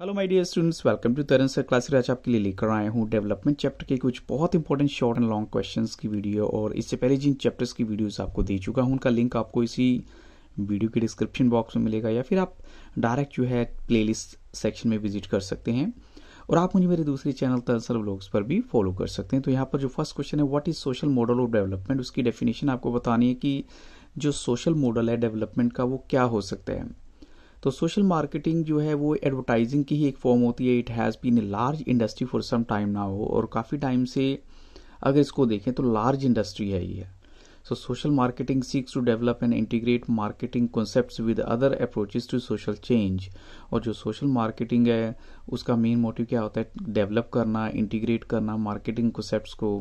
Hello my dear students welcome to Taran sir class आज आपके लिए लेकर आया हूँ डेवलपमेंट चैप्टर के कुछ बहुत important short and long questions की वीडियो और इससे पहले जिन चैप्टर्स की वीडियोस आपको दे चुका हूँ उनका लिंक आपको इसी वीडियो के डिस्क्रिप्शन बॉक्स में मिलेगा या फिर आप डायरेक्ट जो है प्ले सेक्शन में विजिट कर सकते हैं और आप मुझे मेरे दूसरे चैनल तरसर ब्लॉग्स पर भी फॉलो कर सकते हैं तो यहाँ पर जो फर्स्ट क्वेश्चन है what is social model of development उसकी डेफिनेशन आपको बतानी है कि जो सोशल मॉडल है डेवलपमेंट का वो क्या हो सकता है तो सोशल मार्केटिंग जो है वो एडवर्टाइजिंग की ही एक फॉर्म होती है it has been a large industry for some time ना हो और काफ़ी टाइम से अगर इसको देखें तो लार्ज इंडस्ट्री है ये so social marketing seeks to develop and integrate marketing concept with other approaches to social change और जो सोशल मार्केटिंग है उसका मेन मोटिव क्या होता है डेवलप करना इंटीग्रेट करना मार्केटिंग कॉन्सेप्ट को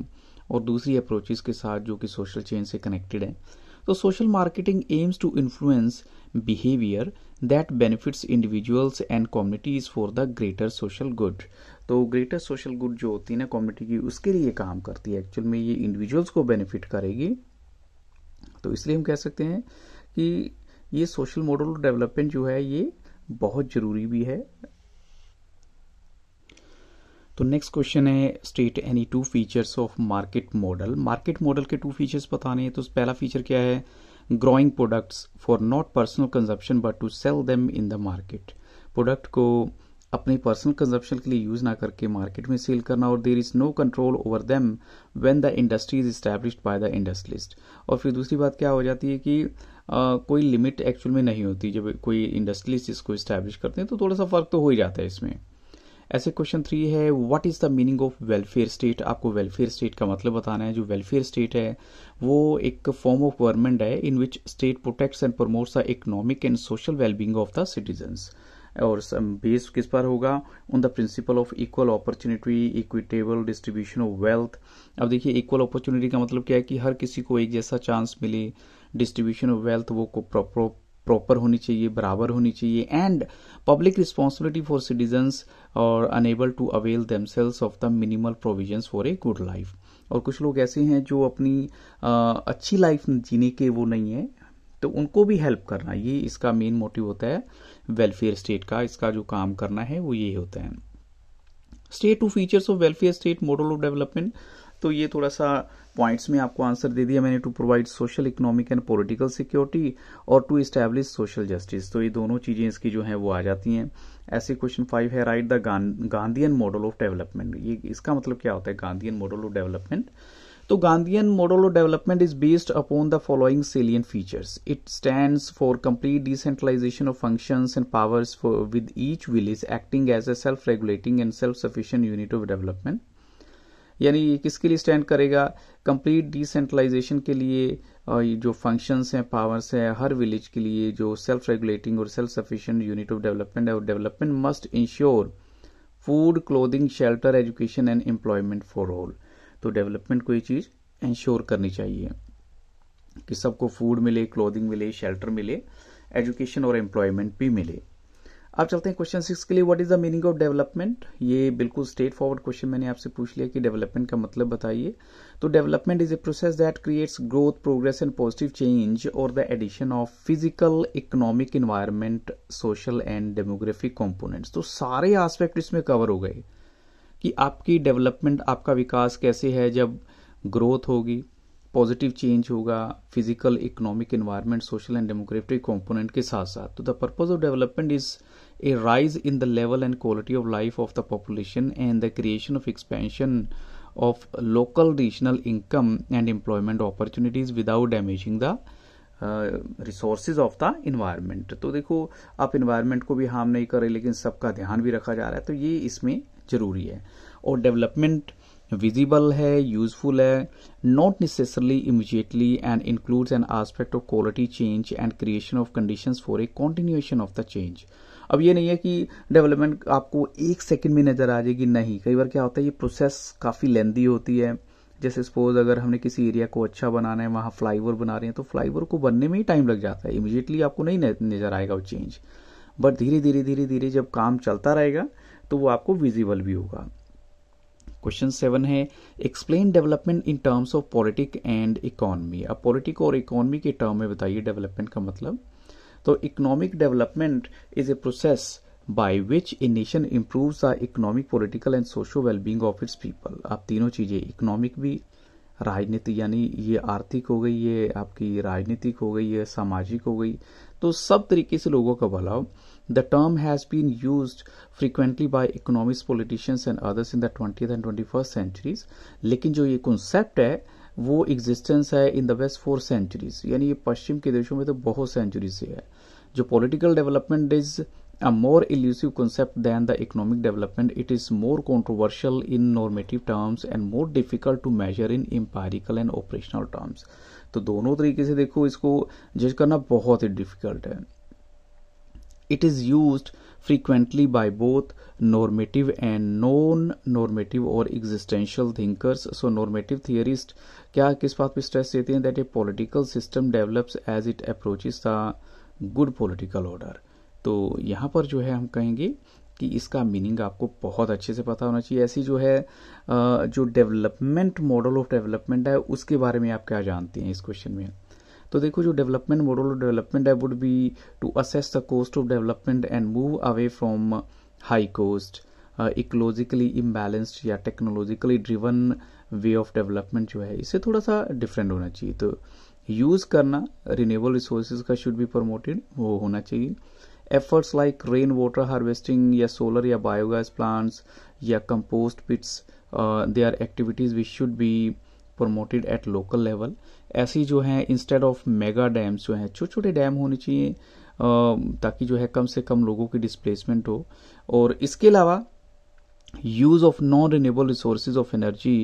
और दूसरी अप्रोचेज के साथ जो कि सोशल चेंज से कनेक्टेड है तो social marketing aims to influence behaviour that benefits individuals and communities for the greater social good तो ग्रेटर सोशल गुड जो होती है ना कम्युनिटी की उसके लिए काम करती है एक्चुअल में ये इंडिविजुअल्स को बेनिफिट करेगी तो इसलिए हम कह सकते हैं कि ये सोशल मॉडल डेवलपमेंट जो है ये बहुत ज़रूरी भी है तो नेक्स्ट क्वेश्चन है state any two features of market model market model के टू फीचर्स बताने हैं तो पहला फीचर क्या है growing products for not personal consumption but to sell them in the market product को अपने पर्सनल कंजप्शन के लिए यूज ना करके मार्केट में सेल करना और there is no control over them when the industry is establish by the industrialist और फिर दूसरी बात क्या हो जाती है कि Uh, कोई लिमिट एक्चुअल में नहीं होती जब कोई इंडस्ट्रियलिस्ट इसको इस्टेब्लिश करते हैं तो थोड़ा सा फर्क तो हो ही जाता है इसमें ऐसे क्वेश्चन थ्री है what is the meaning of welfare state आपको वेलफेयर स्टेट का मतलब बताना है जो वेलफेयर स्टेट है वो एक फॉर्म ऑफ गवर्नमेंट है in which state protects and promotes the economic and social wellbeing of the citizens और बेस किस पर होगा on the principle of equal opportunity equitable distribution of wealth अब देखिए इक्वल अपॉर्चुनिटी का मतलब क्या है कि हर किसी को एक जैसा चांस मिले डिस्ट्रीब्यूशन ऑफ वेल्थ वो को प्रॉपर होनी चाहिए बराबर होनी चाहिए and public responsibility for citizens और unable to avail themselves of the minimal provision for a good life और कुछ लोग ऐसे हैं जो अपनी आ, अच्छी लाइफ जीने के वो नहीं है तो उनको भी हेल्प करना ये इसका मेन मोटिव होता है वेलफेयर स्टेट का इसका जो काम करना है वो ये होता है state two features of welfare state model of development तो ये थोड़ा सा पॉइंट्स में आपको आंसर दे दिया मैंने to provide social economic and political security और टू इस्टेब्लिश सोशल जस्टिस तो ये दोनों चीजें इसकी जो है वो आ जाती हैं ऐसे क्वेश्चन फाइव है write the Gandhian model of development ये इसका मतलब क्या होता है गांधीयन मॉडल ऑफ डेवलपमेंट तो Gandhian model of development is based upon the following salient features it stand for complete decentralisation of functions and powers with each village acting as a self regulating and self sufficient unit of development यानी ये किसके लिए stand करेगा complete decentralisation के लिए और जो functions हैं पावर्स हैं हर विलेज के लिए जो सेल्फ रेगुलेटिंग और self sufficient unit of development है और development must ensure food clothing shelter education and employment for all तो डेवलपमेंट को ये चीज़ इंश्योर करनी चाहिए कि सबको फूड मिले क्लोथिंग मिले शेल्टर मिले एजुकेशन और एम्प्लॉयमेंट भी मिले अब चलते हैं क्वेश्चन सिक्स के लिए what is the meaning of development ये बिल्कुल स्ट्रेट फॉरवर्ड क्वेश्चन मैंने आपसे पूछ लिया कि डेवलपमेंट का मतलब बताइए तो development is a process that creates growth progress and positive change और the addition of physical economic environment social and demographic components तो सारे आस्पेक्ट इसमें कवर हो गए कि आपकी डेवलपमेंट आपका विकास कैसे है जब ग्रोथ होगी पॉजिटिव चेंज होगा physical economic environment social and demographic component के साथ साथ तो the purpose of development is a rise in the level and quality of life of the population and the creation of expansion of local regional income and employment opportunities without damaging the resources of the environment तो देखो आप environment को भी harm नहीं कर रहे लेकिन सबका ध्यान भी रखा जा रहा है तो ये इसमें जरूरी है और डेवलपमेंट विजिबल है यूजफुल है not necessarily immediately and includes an aspect of quality change and creation of conditions for a continuation of the change अब ये नहीं है कि डेवलपमेंट आपको एक सेकंड में नजर आ जाएगी नहीं कई बार क्या होता है ये प्रोसेस काफी लेंदी होती है जैसे सपोज अगर हमने किसी एरिया को अच्छा बनाना है वहां फ्लाईओवर बना रहे हैं तो फ्लाईओवर को बनने में ही टाइम लग जाता है इमिजिएटली आपको नहीं नजर आएगा वो चेंज बट धीरे धीरे धीरे धीरे जब काम चलता रहेगा तो वो आपको विजिबल भी होगा क्वेश्चन सेवन है explain development in terms of politic and economy अब पॉलिटिक और इकोनॉमी के टर्म में बताइए डेवलपमेंट का मतलब तो economic development is a process by which a nation improve the economic political and social wellbeing of its people आप तीनों चीजें इकोनॉमिक भी राजनीति यानी ये आर्थिक हो गई है आपकी राजनीतिक हो गई है सामाजिक हो गई तो सब तरीके से लोगों का भला हो The term has been used frequently by economists, politicians and others in the 20th and 21st centuries. लेकिन जो ये concept है वो एग्जिस्टेंस है in the west four centuries यानी ये पश्चिम के देशों में तो बहुत सेंचुरी से है जो political development is a more elusive concept than the economic development, it is more controversial in normative terms and more difficult to measure in empirical and operational terms. तो दोनों तरीके से देखो इसको जज करना बहुत ही डिफिकल्ट है it is use frequently by both normative and non normative और existential thinkers. So normative theorists क्या किस बात पे स्ट्रेस देते हैं that a political system develops as it approaches the good political order तो यहाँ पर जो है हम कहेंगे कि इसका मीनिंग आपको बहुत अच्छे से पता होना चाहिए ऐसी जो है जो डेवलपमेंट मॉडल ऑफ डेवलपमेंट है उसके बारे में आप क्या जानते हैं इस क्वेश्चन में तो देखो जो डेवलपमेंट मॉडल ऑफ डेवलपमेंट है would be to assess the cost of development and move away from high cost ecologically imbalanced या technologically driven way of development जो है इसे थोड़ा सा डिफरेंट होना चाहिए तो यूज करना रिन्यूएबल रिसोर्सेज का शुड बी प्रमोटेड वो होना चाहिए efforts like rain water harvesting या सोलर या बायोगैस प्लांट्स या compost pits they are activities which should be promoted at local level ऐसी जो है इंस्टेड ऑफ मेगा डैम्स जो हैं छोटे छोटे डैम होने चाहिए ताकि जो है कम से कम लोगों की डिस्प्लेसमेंट हो और इसके अलावा use of non renewable resources of energy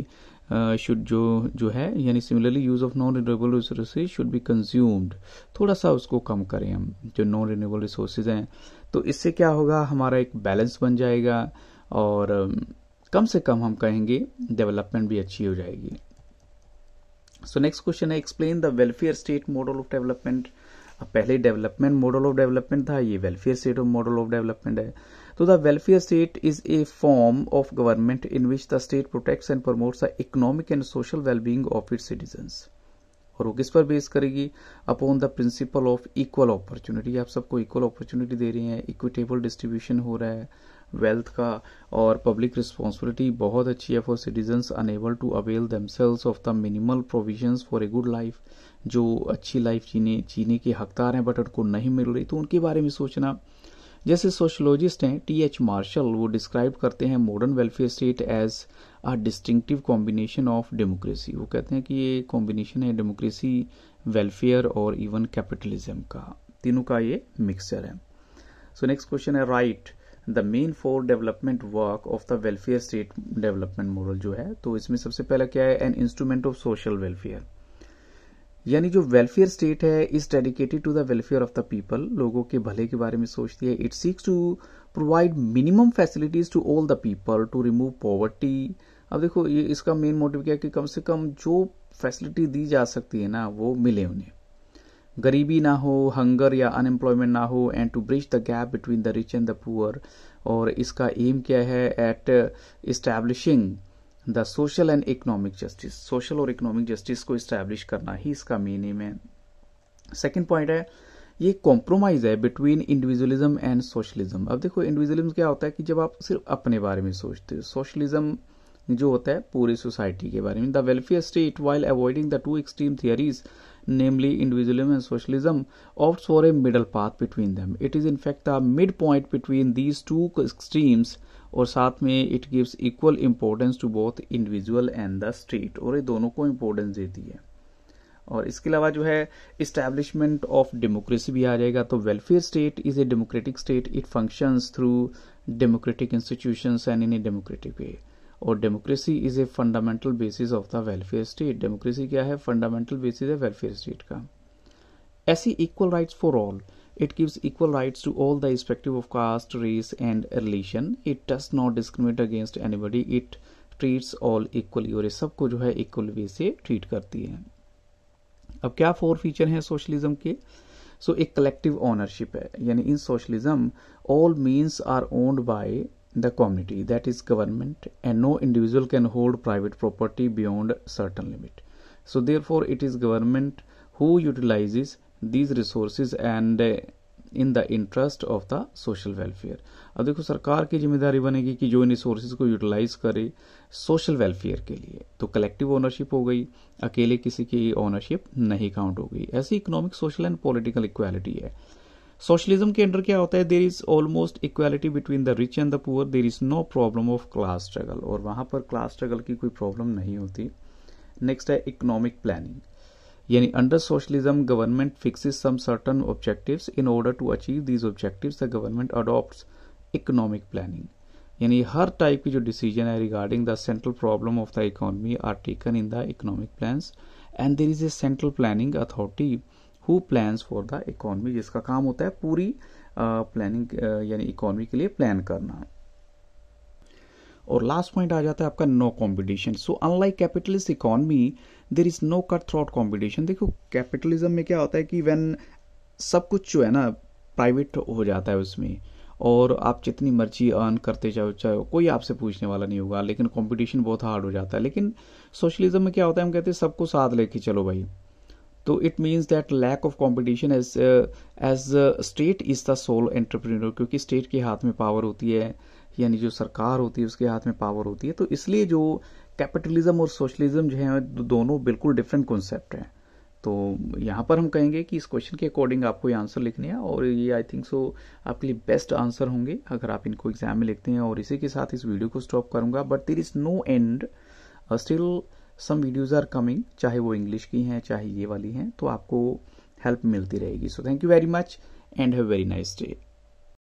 should जो जो है यानी similarly use of non renewable resources should be consumed थोड़ा सा उसको कम करें हम जो नॉन रिन्यूएबल रिसोर्सेज हैं तो इससे क्या होगा हमारा एक बैलेंस बन जाएगा और कम से कम हम कहेंगे डेवलपमेंट भी अच्छी हो जाएगी सो नेक्स्ट क्वेश्चन है explain the welfare state model of development पहले डेवलपमेंट मॉडल ऑफ डेवलपमेंट था ये welfare state model of development है तो the welfare state is a form of government in which the state protects and promotes the economic and social wellbeing of it citizen और वो किस पर base करेगी upon the principle of equal opportunity आप सबको equal opportunity दे रही है equitable distribution हो रहा है वेल्थ का और पब्लिक रिस्पॉन्सिबिलिटी बहुत अच्छी है for citizen unable to avail themselves of the minimal provision for a good life जो अच्छी लाइफ जीने जीने के हकदार हैं बट उनको नहीं मिल रही तो उनके बारे में सोचना जैसे सोशलॉजिस्ट हैं टी एच मार्शल वो डिस्क्राइब करते हैं modern welfare state as a distinctive combination of democracy वो कहते हैं कि ये कॉम्बिनेशन है डेमोक्रेसी वेलफेयर और इवन कैपिटलिज्म का तीनों का ये मिक्सचर है सो नेक्स्ट क्वेश्चन है write the main four development work of the welfare state development model जो है तो इसमें सबसे पहला क्या है an instrument of social welfare यानी जो वेलफेयर स्टेट है is dedicated to the welfare of the people लोगों के भले के बारे में सोचती है it seeks to provide minimum facilities to all the people to remove poverty अब देखो ये इसका मेन मोटिव क्या है कि कम से कम जो फैसिलिटी दी जा सकती है ना वो मिले उन्हें गरीबी ना हो हंगर या अनएम्प्लॉयमेंट ना हो and to bridge the gap between the rich and the poor और इसका एम क्या है at establishing the social and economic justice social और इकोनॉमिक जस्टिस को इस्टेब्लिश करना ही इसका मेन एम है सेकेंड पॉइंट है ये कॉम्प्रोमाइज है बिटवीन इंडिविजुअलिज्म एंड सोशलिज्म अब देखो इंडिविजुअलिज्म क्या होता है कि जब आप सिर्फ अपने बारे में सोचते हो सोशलिज्म जो होता है पूरी सोसाइटी के बारे में the welfare state while avoiding the two extreme theories namely individualism and socialism opts for middle path between between it is in fact the mid point between these two extremes और साथ में it gives equal importance to both individual and the state और ये दोनों को importance देती है और इसके अलावा जो है इस्टेब्लिशमेंट ऑफ डेमोक्रेसी भी आ जाएगा तो welfare state is a democratic state it functions through democratic institutions and in a democratic way और democracy is a fundamental basis of the welfare state democracy क्या है फंडामेंटल बेसिस है welfare state का ऐसी equal rights for all it gives equal rights to all the irrespective of caste race and religion it does not discriminate against anybody it treats all equally और ये सबको जो है equal वे से treat करती है अब क्या फोर फीचर हैं सोशलिज्म के सो so, एक कलेक्टिव ऑनरशिप है यानी in socialism all means are owned by the community that is government and no individual can hold private property beyond certain limit so therefore it is government who utilizes these resources and uh, in the interest of the social welfare अब देखो सरकार की जिम्मेदारी बनेगी कि जो इन resources को यूटिलाइज करे सोशल वेलफेयर के लिए तो कलेक्टिव ओनरशिप हो गई अकेले किसी की ओनरशिप नहीं काउंट हो गई ऐसी economic social and political equality है सोशलिज्म के अंडर क्या होता है there is almost equality between the rich and the poor there is no problem of class struggle और वहां पर क्लास स्ट्रगल की कोई प्रॉब्लम नहीं होती नेक्स्ट है इकोनॉमिक प्लानिंग यानी under socialism government fixes some certain objectives in order to achieve these objectives the government adopts economic planning यानी हर टाइप की जो डिसीजन है regarding the central problem of the economy are taken in the economic plans and there is a central planning authority who plans for the economy जिसका काम होता है पूरी प्लानिंग यानी इकोनॉमी के लिए प्लान करना और लास्ट पॉइंट आ जाता है आपका no competition so unlike capitalist economy there is no cut throat competition देखो कैपिटलिज्म में क्या होता है कि वेन सब कुछ जो है ना प्राइवेट हो जाता है उसमें और आप जितनी मर्जी अर्न करते जाओ चाहे कोई आपसे पूछने वाला नहीं होगा लेकिन कंपटीशन बहुत हार्ड हो जाता है लेकिन सोशलिज्म में क्या होता है हम कहते हैं सबको साथ लेके चलो भाई तो it means that lack of competition as as state is the sole entrepreneur क्योंकि स्टेट के हाथ में पावर होती है यानी जो सरकार होती है उसके हाथ में पावर होती है तो इसलिए जो कैपिटलिज्म और सोशलिज्म जो है दोनों बिल्कुल डिफरेंट कॉन्सेप्ट हैं तो यहाँ पर हम कहेंगे कि इस क्वेश्चन के अकॉर्डिंग आपको ये आंसर लिखने हैं और ये आई थिंक सो आपके लिए बेस्ट आंसर होंगे अगर आप इनको एग्जाम में लिखते हैं और इसी के साथ इस वीडियो को स्टॉप करूंगा but there is no end still some videos are coming चाहे वो इंग्लिश की हैं चाहे ये वाली हैं तो आपको हेल्प मिलती रहेगी so thank you very much and have very nice day